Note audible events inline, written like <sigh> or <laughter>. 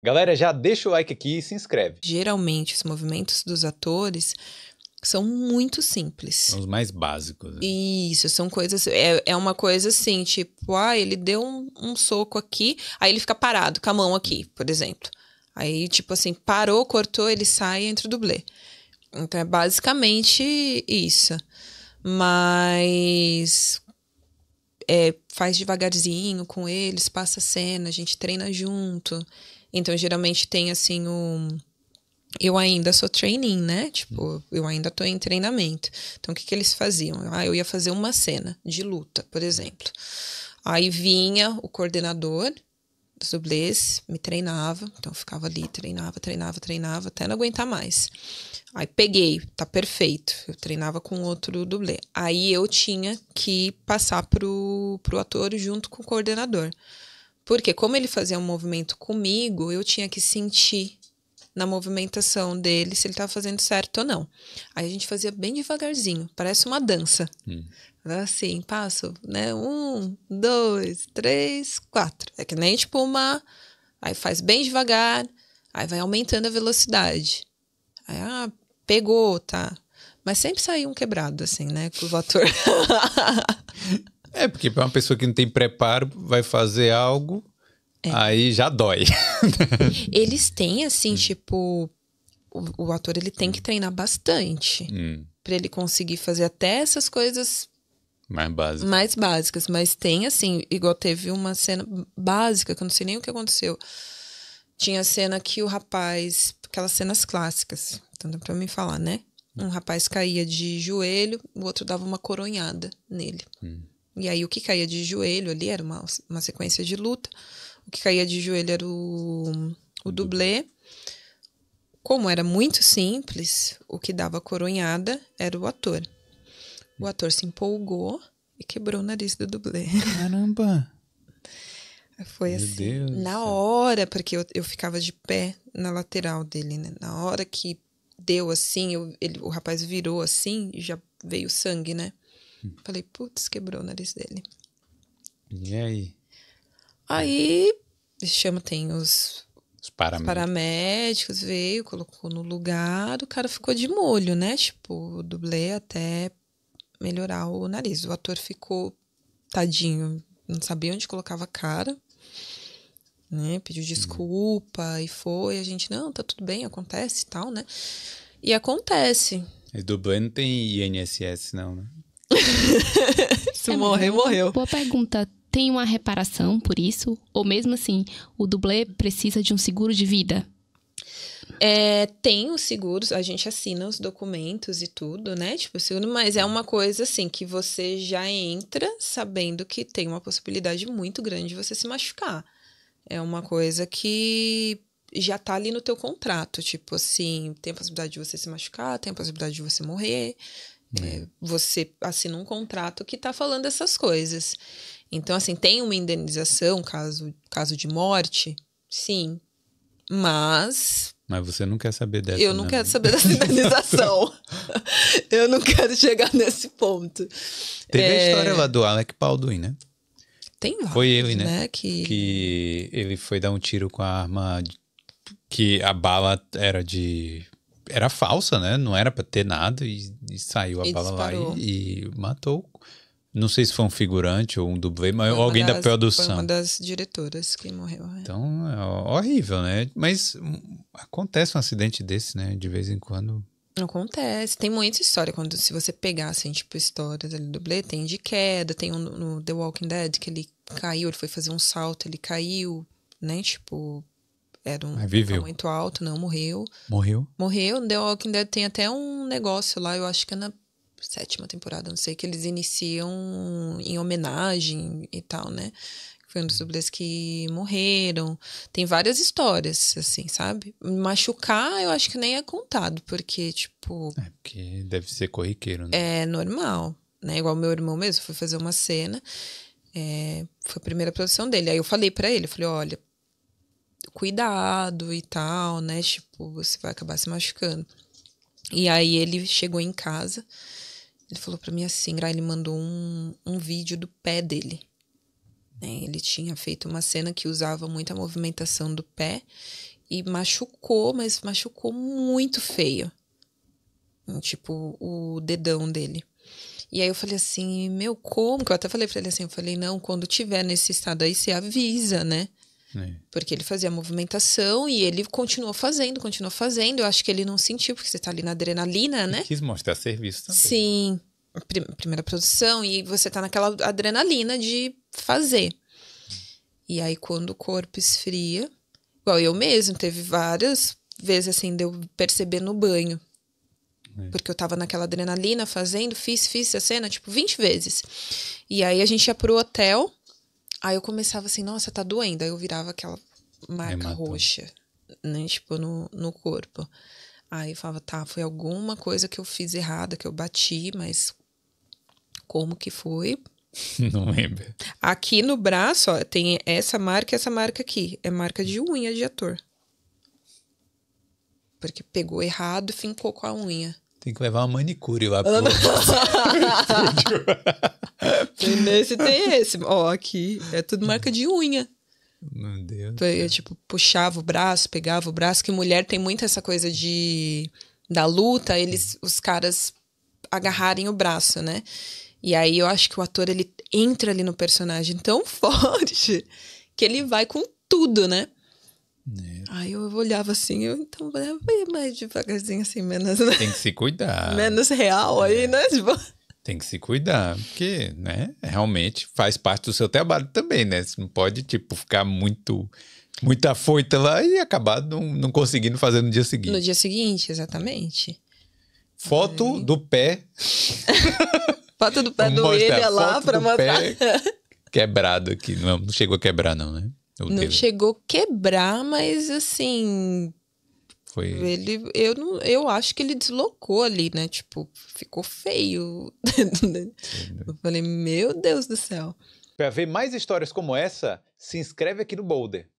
Galera, já deixa o like aqui e se inscreve. Geralmente, os movimentos dos atores são muito simples. São os mais básicos. Né? Isso, são coisas. É, é uma coisa assim, tipo, ah, ele deu um, um soco aqui, aí ele fica parado com a mão aqui, por exemplo. Aí, tipo assim, parou, cortou, ele sai e entra o dublê. Então é basicamente isso. Mas é, faz devagarzinho com eles, passa a cena, a gente treina junto. Então, geralmente tem assim um. Eu ainda sou training, né? Tipo, eu ainda tô em treinamento. Então, o que, que eles faziam? Ah, eu ia fazer uma cena de luta, por exemplo. Aí vinha o coordenador dos dublês, me treinava, então ficava ali, treinava, treinava, treinava, até não aguentar mais. Aí peguei, tá perfeito. Eu treinava com outro dublê. Aí eu tinha que passar pro, pro ator junto com o coordenador. Porque como ele fazia um movimento comigo, eu tinha que sentir na movimentação dele se ele estava fazendo certo ou não. Aí a gente fazia bem devagarzinho, parece uma dança. Hum. Assim, passo, né? Um, dois, três, quatro. É que nem tipo uma. Aí faz bem devagar, aí vai aumentando a velocidade. Aí, ah, pegou, tá. Mas sempre saiu um quebrado, assim, né? Com o vator. <laughs> É, porque para uma pessoa que não tem preparo, vai fazer algo, é. aí já dói. <laughs> Eles têm, assim, hum. tipo, o, o, ator ele tem que treinar bastante hum. para ele conseguir fazer até essas coisas mais básicas. mais básicas. Mas tem, assim, igual teve uma cena básica, que eu não sei nem o que aconteceu. Tinha a cena que o rapaz, aquelas cenas clássicas, tanto para me falar, né? Um rapaz caía de joelho, o outro dava uma coronhada nele. Hum. E aí o que caía de joelho ali era uma, uma sequência de luta. O que caía de joelho era o, o dublê. Como era muito simples, o que dava coronhada era o ator. O ator se empolgou e quebrou o nariz do dublê. Caramba! <laughs> Foi Meu assim, Deus na hora, porque eu, eu ficava de pé na lateral dele, né? Na hora que deu assim, eu, ele, o rapaz virou assim e já veio sangue, né? Falei, putz, quebrou o nariz dele. E aí? Aí, chama, tem os, os paramédicos. os paramédicos, veio, colocou no lugar, o cara ficou de molho, né? Tipo, dublê até melhorar o nariz. O ator ficou tadinho, não sabia onde colocava a cara. Né, pediu uhum. desculpa hum. e foi. A gente, não, tá tudo bem, acontece e tal, né? E acontece. E dublê não tem INSS, não, né? Se <laughs> é morrer, morreu. Boa pergunta. Tem uma reparação por isso? Ou mesmo assim, o dublê precisa de um seguro de vida? É, tem os seguros, a gente assina os documentos e tudo, né? Tipo, seguro, mas é uma coisa assim que você já entra sabendo que tem uma possibilidade muito grande de você se machucar. É uma coisa que já tá ali no teu contrato, tipo assim, tem a possibilidade de você se machucar, tem a possibilidade de você morrer, é. é. Você assina um contrato que está falando essas coisas. Então, assim, tem uma indenização, caso, caso de morte, sim. Mas. Mas você não quer saber dessa. Eu não, não. quero saber dessa indenização. <laughs> eu não quero chegar nesse ponto. Teve é... a história lá do Alec Baldwin, né? Tem lá. Foi ele, né? né? Que... que ele foi dar um tiro com a arma que a bala era de era falsa, né? Não era para ter nada e, e saiu a e bala disparou. lá e, e, matou. Não sei se foi um figurante ou um dublê, mas foi alguém das, da produção. Foi uma das diretoras que morreu. É. Então, é horrível, né? Mas um, acontece um acidente desse, né? De vez em quando. Acontece. Tem muita história. Quando, se você pegar, assim, tipo, histórias ali do dublê, tem de queda, tem um no The Walking Dead que ele caiu, ele foi fazer um salto, ele caiu, né? Tipo, era um viveu. muito alto, não morreu. Morreu? Morreu. The Walking Dead tem até um negócio lá, eu acho que é na sétima temporada, não sei, que eles iniciam em homenagem e tal, né? Foi um dos uhum. dublês que morreram. Tem várias histórias, assim, sabe? Machucar, eu acho que nem é contado, porque, tipo. É, porque deve ser corriqueiro, né? É normal, né? Igual meu irmão mesmo, foi fazer uma cena. É, foi a primeira produção dele. Aí eu falei para ele, falei, olha, cuidado e tal, né? Tipo, você vai acabar se machucando. E aí ele chegou em casa, ele falou para mim assim, ele mandou um, um vídeo do pé dele. Né? Ele tinha feito uma cena que usava muita movimentação do pé e machucou, mas machucou muito feio. Tipo, o dedão dele. E aí eu falei assim, meu, como? Que eu até falei pra ele assim, eu falei, não, quando tiver nesse estado aí, você avisa, né? É. Porque ele fazia movimentação e ele continuou fazendo, continuou fazendo. Eu acho que ele não sentiu, porque você está ali na adrenalina, né? quis mostrar serviço também. Sim, prim primeira produção, e você está naquela adrenalina de fazer. E aí, quando o corpo esfria, igual eu mesmo, teve várias vezes assim, de eu perceber no banho. É. Porque eu estava naquela adrenalina fazendo, fiz, fiz a cena, tipo, 20 vezes. E aí a gente ia pro hotel Aí eu começava assim, nossa, tá doendo. Aí eu virava aquela marca roxa, né? Tipo, no, no corpo. Aí eu falava, tá, foi alguma coisa que eu fiz errada, que eu bati, mas como que foi? <laughs> Não lembro. Aqui no braço, ó, tem essa marca e essa marca aqui. É marca de unha de ator. Porque pegou errado e fincou com a unha. Tem que levar uma manicure lá pro. <laughs> tem nesse, tem esse. Ó, aqui é tudo marca de unha. Meu Deus. Eu, tipo, puxava o braço, pegava o braço, que mulher tem muito essa coisa de da luta, eles os caras agarrarem o braço, né? E aí eu acho que o ator ele entra ali no personagem tão <laughs> forte que ele vai com tudo, né? É. Aí eu olhava assim, eu então olhava né, mais devagarzinho, assim, menos. Né? Tem que se cuidar. Menos real é. aí, né? Tipo... Tem que se cuidar, porque, né, realmente faz parte do seu trabalho também, né? Você não pode, tipo, ficar muito muita foita lá e acabar não, não conseguindo fazer no dia seguinte. No dia seguinte, exatamente. Foto Ai. do pé. <laughs> foto do pé do ele lá para mostrar. quebrado aqui. Não, não chegou a quebrar, não, né? não chegou a quebrar, mas assim. Foi. Ele, eu, não, eu acho que ele deslocou ali, né? Tipo, ficou feio. eu falei, meu Deus do céu. Para ver mais histórias como essa, se inscreve aqui no Boulder.